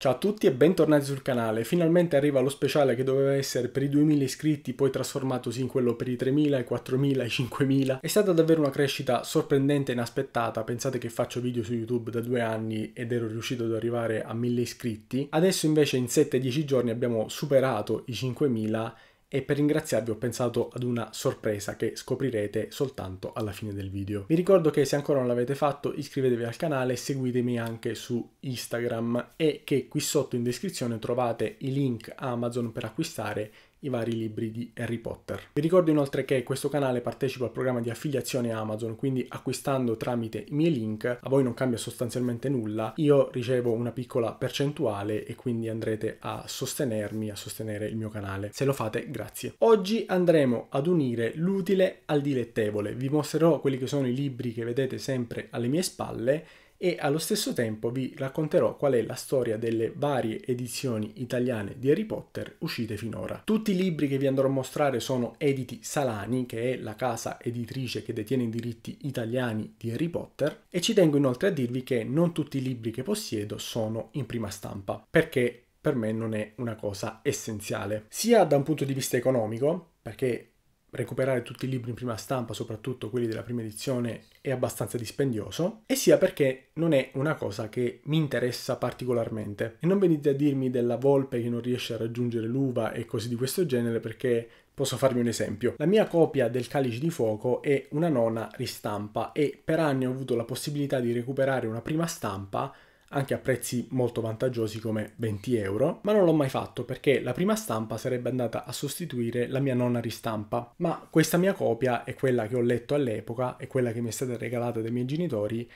Ciao a tutti e bentornati sul canale, finalmente arriva lo speciale che doveva essere per i 2000 iscritti poi trasformatosi in quello per i 3000, i 4000, i 5000 è stata davvero una crescita sorprendente e inaspettata, pensate che faccio video su YouTube da due anni ed ero riuscito ad arrivare a 1000 iscritti adesso invece in 7-10 giorni abbiamo superato i 5000 e per ringraziarvi ho pensato ad una sorpresa che scoprirete soltanto alla fine del video. Vi ricordo che se ancora non l'avete fatto iscrivetevi al canale e seguitemi anche su Instagram e che qui sotto in descrizione trovate i link Amazon per acquistare i vari libri di Harry Potter. Vi ricordo inoltre che questo canale partecipa al programma di affiliazione Amazon, quindi acquistando tramite i miei link, a voi non cambia sostanzialmente nulla, io ricevo una piccola percentuale e quindi andrete a sostenermi, a sostenere il mio canale. Se lo fate, grazie. Oggi andremo ad unire l'utile al dilettevole, vi mostrerò quelli che sono i libri che vedete sempre alle mie spalle e allo stesso tempo vi racconterò qual è la storia delle varie edizioni italiane di Harry Potter uscite finora. Tutti i libri che vi andrò a mostrare sono editi Salani, che è la casa editrice che detiene i diritti italiani di Harry Potter, e ci tengo inoltre a dirvi che non tutti i libri che possiedo sono in prima stampa, perché per me non è una cosa essenziale, sia da un punto di vista economico, perché recuperare tutti i libri in prima stampa, soprattutto quelli della prima edizione, è abbastanza dispendioso, e sia perché non è una cosa che mi interessa particolarmente. E non venite a dirmi della volpe che non riesce a raggiungere l'uva e cose di questo genere perché Posso farvi un esempio. La mia copia del Calice di Fuoco è una nona ristampa e per anni ho avuto la possibilità di recuperare una prima stampa anche a prezzi molto vantaggiosi come 20 euro, ma non l'ho mai fatto perché la prima stampa sarebbe andata a sostituire la mia nonna ristampa, ma questa mia copia è quella che ho letto all'epoca, è quella che mi è stata regalata dai miei genitori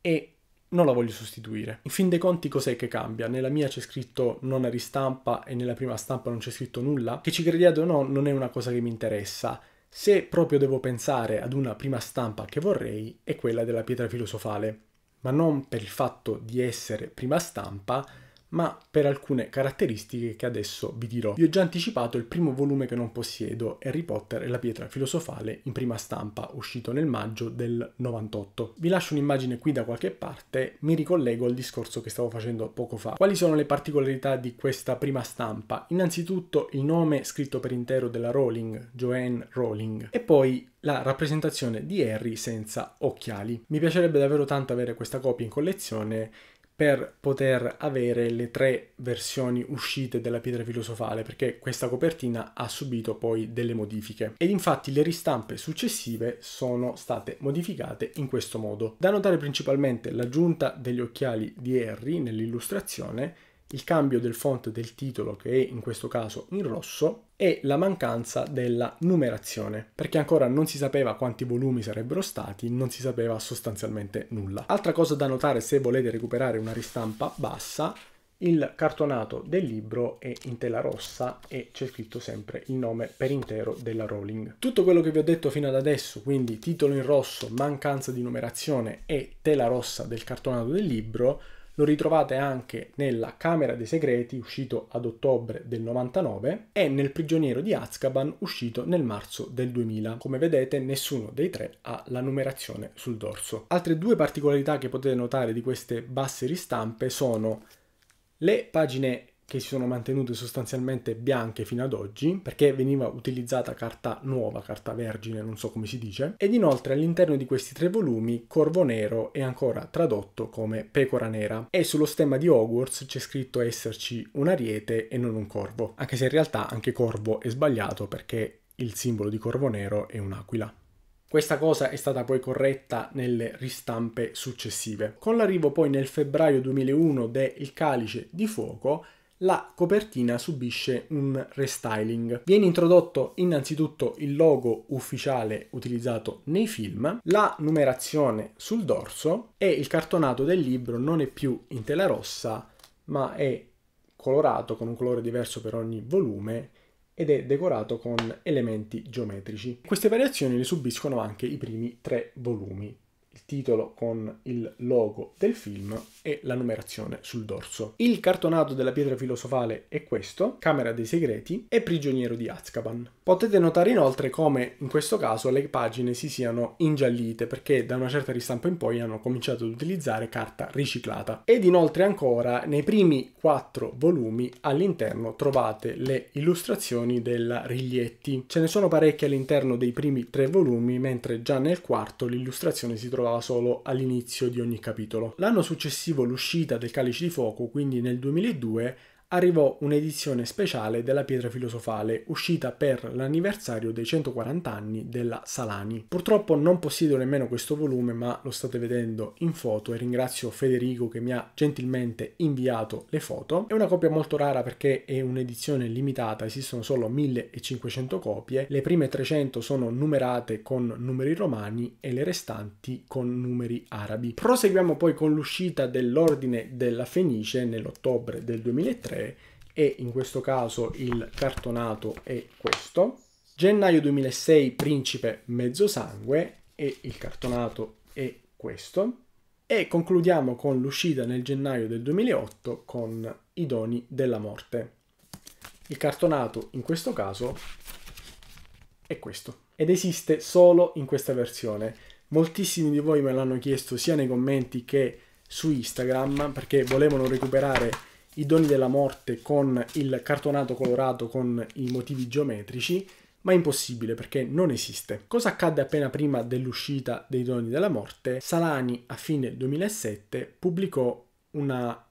e non la voglio sostituire. In fin dei conti cos'è che cambia? Nella mia c'è scritto nonna ristampa e nella prima stampa non c'è scritto nulla? Che ci crediate o no non è una cosa che mi interessa. Se proprio devo pensare ad una prima stampa che vorrei, è quella della pietra filosofale, ma non per il fatto di essere prima stampa, ma per alcune caratteristiche che adesso vi dirò. Vi ho già anticipato il primo volume che non possiedo, Harry Potter e la pietra filosofale, in prima stampa, uscito nel maggio del 98. Vi lascio un'immagine qui da qualche parte, mi ricollego al discorso che stavo facendo poco fa. Quali sono le particolarità di questa prima stampa? Innanzitutto il nome scritto per intero della Rowling, Joanne Rowling, e poi la rappresentazione di Harry senza occhiali. Mi piacerebbe davvero tanto avere questa copia in collezione per poter avere le tre versioni uscite della pietra filosofale perché questa copertina ha subito poi delle modifiche ed infatti le ristampe successive sono state modificate in questo modo da notare principalmente l'aggiunta degli occhiali di Harry nell'illustrazione il cambio del font del titolo che è in questo caso in rosso e la mancanza della numerazione, perché ancora non si sapeva quanti volumi sarebbero stati, non si sapeva sostanzialmente nulla. Altra cosa da notare se volete recuperare una ristampa bassa, il cartonato del libro è in tela rossa e c'è scritto sempre il nome per intero della Rowling. Tutto quello che vi ho detto fino ad adesso, quindi titolo in rosso, mancanza di numerazione e tela rossa del cartonato del libro, lo ritrovate anche nella Camera dei Segreti, uscito ad ottobre del 99, e nel Prigioniero di Azkaban, uscito nel marzo del 2000. Come vedete, nessuno dei tre ha la numerazione sul dorso. Altre due particolarità che potete notare di queste basse ristampe sono le pagine che si sono mantenute sostanzialmente bianche fino ad oggi, perché veniva utilizzata carta nuova, carta vergine, non so come si dice, ed inoltre all'interno di questi tre volumi Corvo Nero è ancora tradotto come Pecora Nera e sullo stemma di Hogwarts c'è scritto esserci un ariete e non un corvo, anche se in realtà anche corvo è sbagliato perché il simbolo di Corvo Nero è un'aquila. Questa cosa è stata poi corretta nelle ristampe successive. Con l'arrivo poi nel febbraio 2001 de Il Calice di Fuoco la copertina subisce un restyling. Viene introdotto innanzitutto il logo ufficiale utilizzato nei film, la numerazione sul dorso e il cartonato del libro non è più in tela rossa ma è colorato con un colore diverso per ogni volume ed è decorato con elementi geometrici. Queste variazioni le subiscono anche i primi tre volumi, il titolo con il logo del film e la numerazione sul dorso. Il cartonato della pietra filosofale è questo, Camera dei Segreti e Prigioniero di Azkaban. Potete notare inoltre come in questo caso le pagine si siano ingiallite perché da una certa ristampa in poi hanno cominciato ad utilizzare carta riciclata. Ed inoltre ancora nei primi quattro volumi all'interno trovate le illustrazioni della Riglietti. Ce ne sono parecchie all'interno dei primi tre volumi mentre già nel quarto l'illustrazione si trovava solo all'inizio di ogni capitolo. L'anno successivo l'uscita del Calice di Fuoco, quindi nel 2002, arrivò un'edizione speciale della pietra filosofale uscita per l'anniversario dei 140 anni della Salani. Purtroppo non possiedo nemmeno questo volume ma lo state vedendo in foto e ringrazio Federico che mi ha gentilmente inviato le foto. È una copia molto rara perché è un'edizione limitata, esistono solo 1500 copie, le prime 300 sono numerate con numeri romani e le restanti con numeri arabi. Proseguiamo poi con l'uscita dell'ordine della Fenice nell'ottobre del 2003 europee e in questo caso il cartonato è questo. Gennaio 2006 Principe Mezzosangue e il cartonato è questo. E concludiamo con l'uscita nel gennaio del 2008 con I doni della morte. Il cartonato in questo caso è questo ed esiste solo in questa versione. Moltissimi di voi me l'hanno chiesto sia nei commenti che su Instagram perché volevano recuperare i doni della morte con il cartonato colorato con i motivi geometrici, ma è impossibile perché non esiste. Cosa accadde appena prima dell'uscita dei doni della morte? Salani a fine 2007 pubblicò una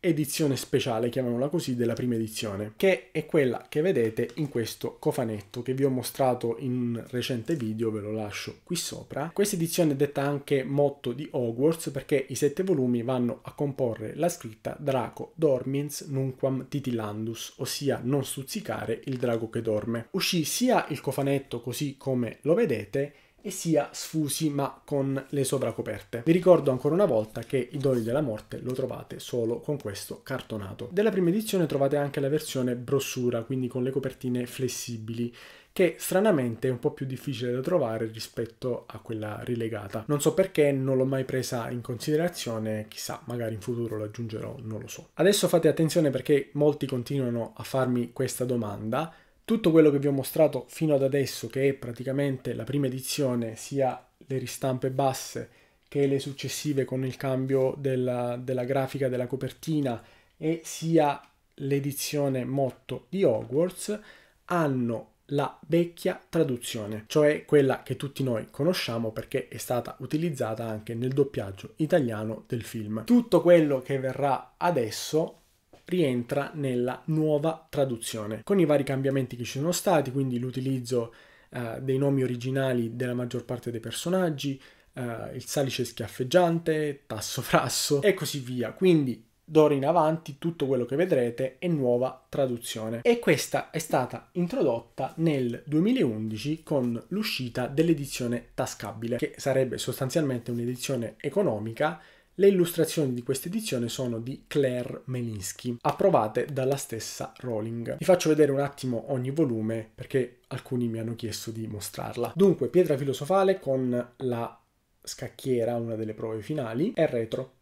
edizione speciale, chiamiamola così, della prima edizione, che è quella che vedete in questo cofanetto che vi ho mostrato in un recente video, ve lo lascio qui sopra. Questa edizione è detta anche motto di Hogwarts perché i sette volumi vanno a comporre la scritta Draco dormiens nunquam titillandus, ossia non stuzzicare il drago che dorme. Uscì sia il cofanetto così come lo vedete, e sia sfusi ma con le sovracoperte. Vi ricordo ancora una volta che i doni della morte lo trovate solo con questo cartonato. Della prima edizione trovate anche la versione brossura, quindi con le copertine flessibili che stranamente è un po' più difficile da trovare rispetto a quella rilegata. Non so perché, non l'ho mai presa in considerazione, chissà, magari in futuro lo aggiungerò, non lo so. Adesso fate attenzione perché molti continuano a farmi questa domanda, tutto quello che vi ho mostrato fino ad adesso, che è praticamente la prima edizione, sia le ristampe basse che le successive con il cambio della, della grafica della copertina e sia l'edizione motto di Hogwarts, hanno la vecchia traduzione, cioè quella che tutti noi conosciamo perché è stata utilizzata anche nel doppiaggio italiano del film. Tutto quello che verrà adesso rientra nella nuova traduzione, con i vari cambiamenti che ci sono stati, quindi l'utilizzo eh, dei nomi originali della maggior parte dei personaggi, eh, il salice schiaffeggiante, tasso frasso e così via. Quindi d'ora in avanti tutto quello che vedrete è nuova traduzione e questa è stata introdotta nel 2011 con l'uscita dell'edizione tascabile che sarebbe sostanzialmente un'edizione economica le illustrazioni di questa edizione sono di Claire Melinsky, approvate dalla stessa Rowling. Vi faccio vedere un attimo ogni volume perché alcuni mi hanno chiesto di mostrarla. Dunque, pietra filosofale con la scacchiera, una delle prove finali, e retro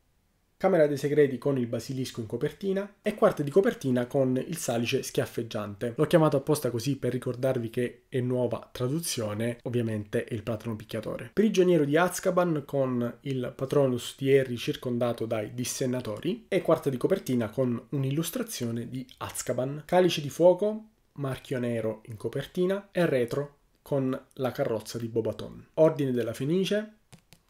camera dei segreti con il basilisco in copertina e quarta di copertina con il salice schiaffeggiante. L'ho chiamato apposta così per ricordarvi che è nuova traduzione, ovviamente è il platano picchiatore. Prigioniero di Azkaban con il patronus di Harry circondato dai dissennatori e quarta di copertina con un'illustrazione di Azkaban. Calice di fuoco, marchio nero in copertina e retro con la carrozza di Bobaton. Ordine della Fenice,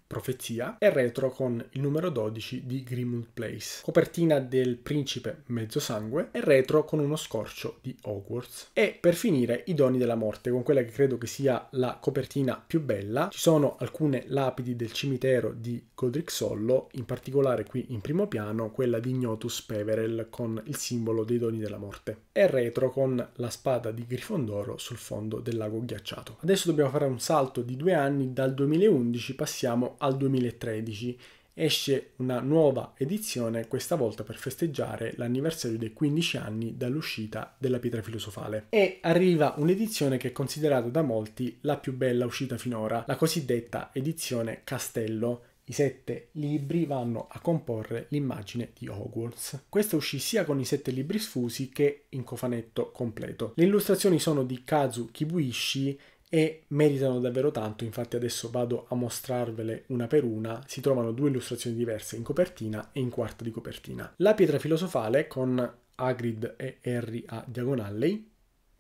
Profezia e retro con il numero 12 di Grimwood Place, copertina del Principe Mezzo Sangue e retro con uno scorcio di Hogwarts. E per finire i Doni della Morte con quella che credo che sia la copertina più bella. Ci sono alcune lapidi del cimitero di Godric Sollo, in particolare qui in primo piano quella di Ignotus Peverell con il simbolo dei Doni della Morte e retro con la spada di Grifondoro sul fondo del lago ghiacciato. Adesso dobbiamo fare un salto di due anni, dal 2011 passiamo al 2013 esce una nuova edizione, questa volta per festeggiare l'anniversario dei 15 anni dall'uscita della pietra filosofale. E arriva un'edizione che è considerata da molti la più bella uscita finora, la cosiddetta edizione Castello. I sette libri vanno a comporre l'immagine di Hogwarts. Questa uscì sia con i sette libri sfusi che in cofanetto completo. Le illustrazioni sono di Kazu Kibuishi e meritano davvero tanto, infatti adesso vado a mostrarvele una per una, si trovano due illustrazioni diverse in copertina e in quarta di copertina. La pietra filosofale con Agrid e Harry a diagonale,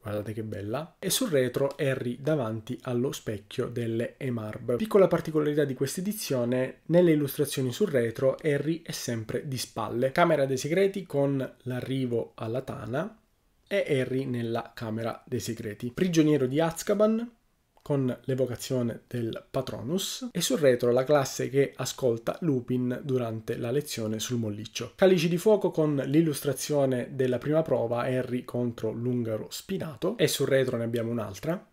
guardate che bella, e sul retro Harry davanti allo specchio delle Emarb. Piccola particolarità di questa edizione, nelle illustrazioni sul retro Harry è sempre di spalle. Camera dei segreti con l'arrivo alla tana, e Harry nella Camera dei Segreti. Prigioniero di Azkaban con l'evocazione del Patronus e sul retro la classe che ascolta Lupin durante la lezione sul molliccio. Calici di fuoco con l'illustrazione della prima prova Harry contro l'ungaro spinato e sul retro ne abbiamo un'altra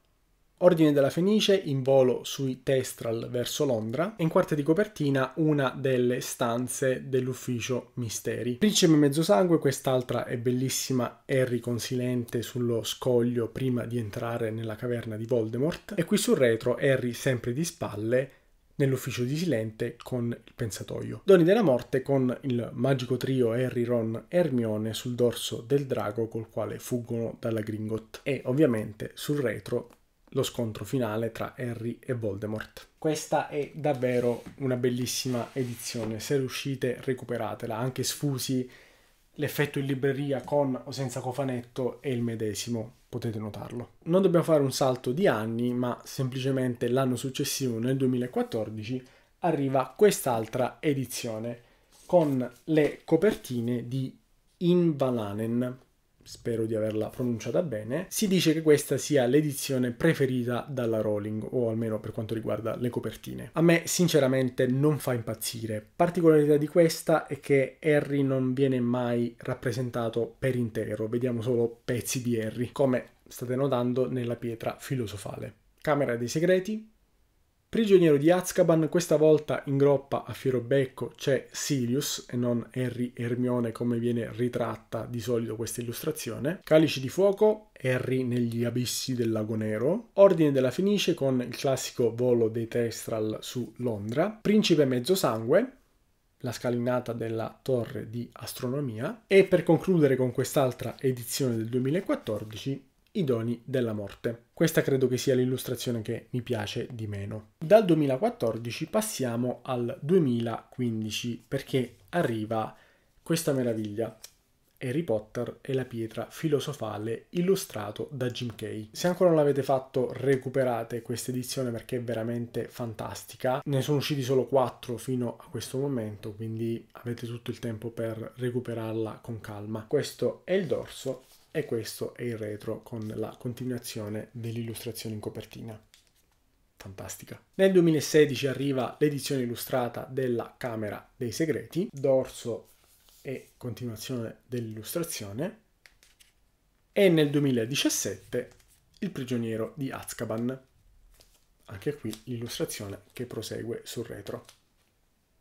Ordine della Fenice in volo sui Testral verso Londra e in quarta di copertina una delle stanze dell'ufficio Misteri. Principe Mezzosangue, quest'altra è bellissima e riconsilente sullo scoglio prima di entrare nella caverna di Voldemort e qui sul retro Harry sempre di spalle nell'ufficio di Silente con il pensatoio. Doni della morte con il magico trio Harry, Ron e Hermione sul dorso del drago col quale fuggono dalla Gringot e ovviamente sul retro lo scontro finale tra Harry e Voldemort. Questa è davvero una bellissima edizione, se riuscite recuperatela, anche sfusi l'effetto in libreria con o senza cofanetto è il medesimo, potete notarlo. Non dobbiamo fare un salto di anni, ma semplicemente l'anno successivo, nel 2014, arriva quest'altra edizione con le copertine di Invalanen spero di averla pronunciata bene, si dice che questa sia l'edizione preferita dalla Rowling, o almeno per quanto riguarda le copertine. A me sinceramente non fa impazzire. Particolarità di questa è che Harry non viene mai rappresentato per intero, vediamo solo pezzi di Harry, come state notando nella pietra filosofale. Camera dei segreti, Prigioniero di Azkaban, questa volta in groppa a Firobecco c'è Sirius e non Harry Hermione come viene ritratta di solito questa illustrazione. Calice di fuoco, Harry negli abissi del lago nero. Ordine della Fenice con il classico volo dei Testral su Londra. Principe mezzosangue, la scalinata della torre di astronomia e per concludere con quest'altra edizione del 2014 i doni della morte. Questa credo che sia l'illustrazione che mi piace di meno. Dal 2014 passiamo al 2015 perché arriva questa meraviglia. Harry Potter e la pietra filosofale illustrato da Jim Kay. Se ancora non l'avete fatto, recuperate questa edizione perché è veramente fantastica. Ne sono usciti solo 4 fino a questo momento, quindi avete tutto il tempo per recuperarla con calma. Questo è il dorso e questo è il retro con la continuazione dell'illustrazione in copertina. Fantastica. Nel 2016 arriva l'edizione illustrata della Camera dei Segreti, dorso e continuazione dell'illustrazione, e nel 2017 Il prigioniero di Azkaban. Anche qui l'illustrazione che prosegue sul retro.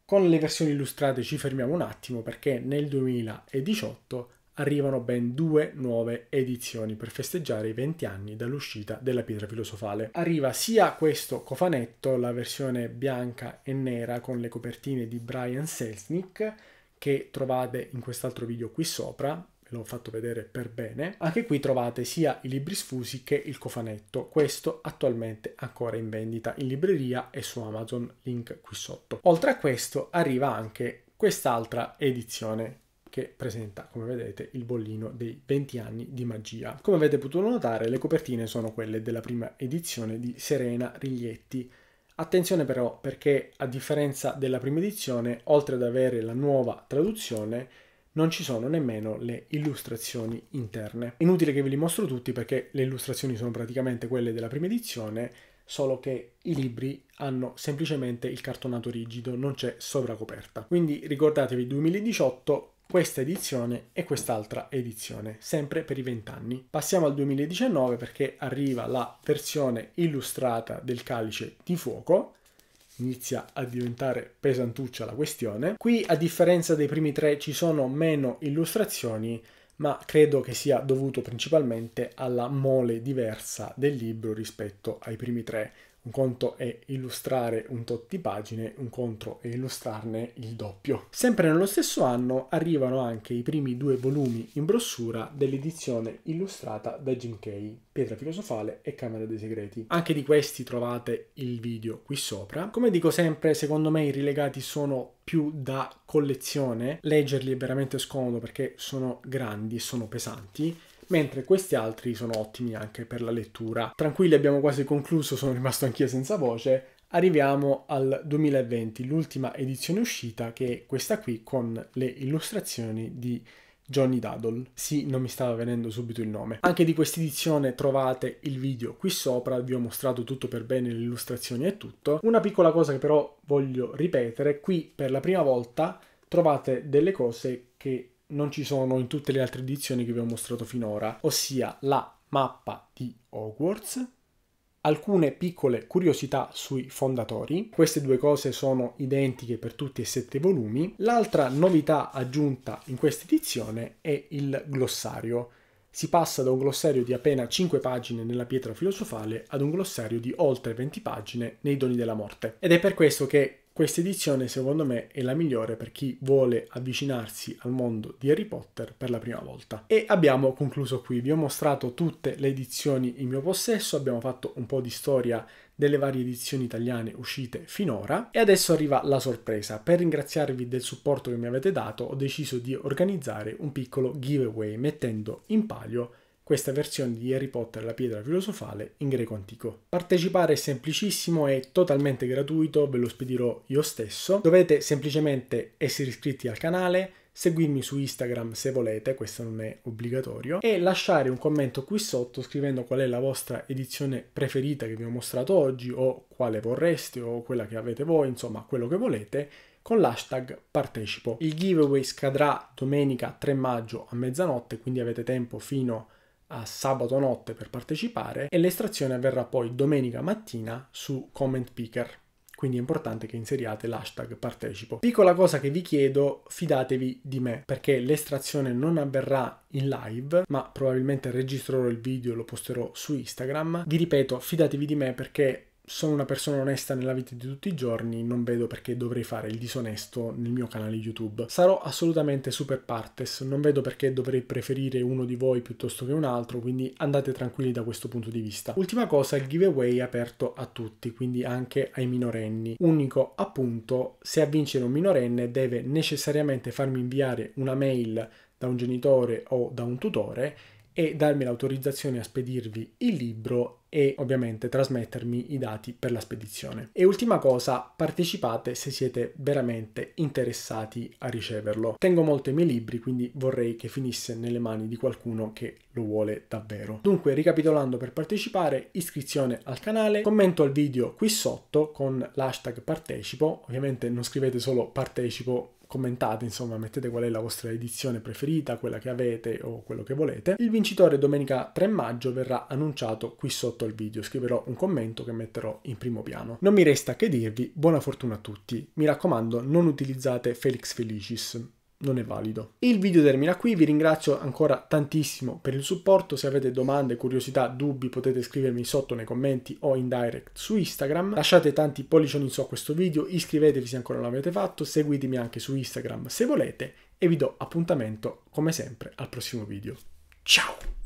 Con le versioni illustrate ci fermiamo un attimo perché nel 2018 arrivano ben due nuove edizioni per festeggiare i 20 anni dall'uscita della pietra filosofale. Arriva sia questo cofanetto, la versione bianca e nera con le copertine di Brian Selznick, che trovate in quest'altro video qui sopra, ve l'ho fatto vedere per bene. Anche qui trovate sia i libri sfusi che il cofanetto, questo attualmente ancora in vendita in libreria e su Amazon, link qui sotto. Oltre a questo arriva anche quest'altra edizione che presenta, come vedete, il bollino dei 20 anni di magia. Come avete potuto notare, le copertine sono quelle della prima edizione di Serena Riglietti. Attenzione però perché a differenza della prima edizione, oltre ad avere la nuova traduzione, non ci sono nemmeno le illustrazioni interne. Inutile che ve li mostro tutti perché le illustrazioni sono praticamente quelle della prima edizione, solo che i libri hanno semplicemente il cartonato rigido, non c'è sovracoperta. Quindi ricordatevi 2018 questa edizione e quest'altra edizione, sempre per i 20 anni. Passiamo al 2019 perché arriva la versione illustrata del calice di fuoco, inizia a diventare pesantuccia la questione. Qui, a differenza dei primi tre, ci sono meno illustrazioni, ma credo che sia dovuto principalmente alla mole diversa del libro rispetto ai primi tre. Un conto è illustrare un tot di pagine, un conto è illustrarne il doppio. Sempre nello stesso anno arrivano anche i primi due volumi in brossura dell'edizione illustrata da Jim Kay, Pietra filosofale e Camera dei segreti. Anche di questi trovate il video qui sopra. Come dico sempre, secondo me i rilegati sono più da collezione, leggerli è veramente scomodo perché sono grandi e sono pesanti mentre questi altri sono ottimi anche per la lettura. Tranquilli, abbiamo quasi concluso, sono rimasto anch'io senza voce. Arriviamo al 2020, l'ultima edizione uscita, che è questa qui con le illustrazioni di Johnny Duddle. Sì, non mi stava venendo subito il nome. Anche di questa edizione trovate il video qui sopra, vi ho mostrato tutto per bene, le illustrazioni e tutto. Una piccola cosa che però voglio ripetere, qui per la prima volta trovate delle cose che non ci sono in tutte le altre edizioni che vi ho mostrato finora, ossia la mappa di Hogwarts, alcune piccole curiosità sui fondatori, queste due cose sono identiche per tutti e sette i volumi, l'altra novità aggiunta in questa edizione è il glossario. Si passa da un glossario di appena 5 pagine nella pietra filosofale ad un glossario di oltre 20 pagine nei doni della morte. Ed è per questo che questa edizione secondo me è la migliore per chi vuole avvicinarsi al mondo di Harry Potter per la prima volta. E abbiamo concluso qui, vi ho mostrato tutte le edizioni in mio possesso, abbiamo fatto un po' di storia delle varie edizioni italiane uscite finora e adesso arriva la sorpresa. Per ringraziarvi del supporto che mi avete dato ho deciso di organizzare un piccolo giveaway mettendo in palio questa versione di Harry Potter la pietra filosofale in greco antico. Partecipare è semplicissimo e totalmente gratuito, ve lo spedirò io stesso. Dovete semplicemente essere iscritti al canale, seguirmi su Instagram se volete, questo non è obbligatorio, e lasciare un commento qui sotto scrivendo qual è la vostra edizione preferita che vi ho mostrato oggi o quale vorreste o quella che avete voi, insomma quello che volete con l'hashtag partecipo. Il giveaway scadrà domenica 3 maggio a mezzanotte, quindi avete tempo fino a a sabato notte per partecipare e l'estrazione avverrà poi domenica mattina su Comment Picker quindi è importante che inseriate l'hashtag partecipo. Piccola cosa che vi chiedo, fidatevi di me, perché l'estrazione non avverrà in live, ma probabilmente registrerò il video e lo posterò su Instagram. Vi ripeto, fidatevi di me perché sono una persona onesta nella vita di tutti i giorni, non vedo perché dovrei fare il disonesto nel mio canale YouTube. Sarò assolutamente super partes, non vedo perché dovrei preferire uno di voi piuttosto che un altro, quindi andate tranquilli da questo punto di vista. Ultima cosa, il giveaway è aperto a tutti, quindi anche ai minorenni. Unico appunto, se a vincere un minorenne deve necessariamente farmi inviare una mail da un genitore o da un tutore e darmi l'autorizzazione a spedirvi il libro e ovviamente trasmettermi i dati per la spedizione. E ultima cosa, partecipate se siete veramente interessati a riceverlo. Tengo molto i miei libri, quindi vorrei che finisse nelle mani di qualcuno che lo vuole davvero. Dunque, ricapitolando per partecipare, iscrizione al canale, commento al video qui sotto con l'hashtag partecipo, ovviamente non scrivete solo partecipo commentate, insomma, mettete qual è la vostra edizione preferita, quella che avete o quello che volete. Il vincitore domenica 3 maggio verrà annunciato qui sotto al video, scriverò un commento che metterò in primo piano. Non mi resta che dirvi buona fortuna a tutti, mi raccomando non utilizzate Felix Felicis, non è valido. Il video termina qui, vi ringrazio ancora tantissimo per il supporto, se avete domande, curiosità, dubbi potete scrivermi sotto nei commenti o in direct su Instagram, lasciate tanti pollicioni in su a questo video, iscrivetevi se ancora non l'avete fatto, seguitemi anche su Instagram se volete e vi do appuntamento come sempre al prossimo video. Ciao!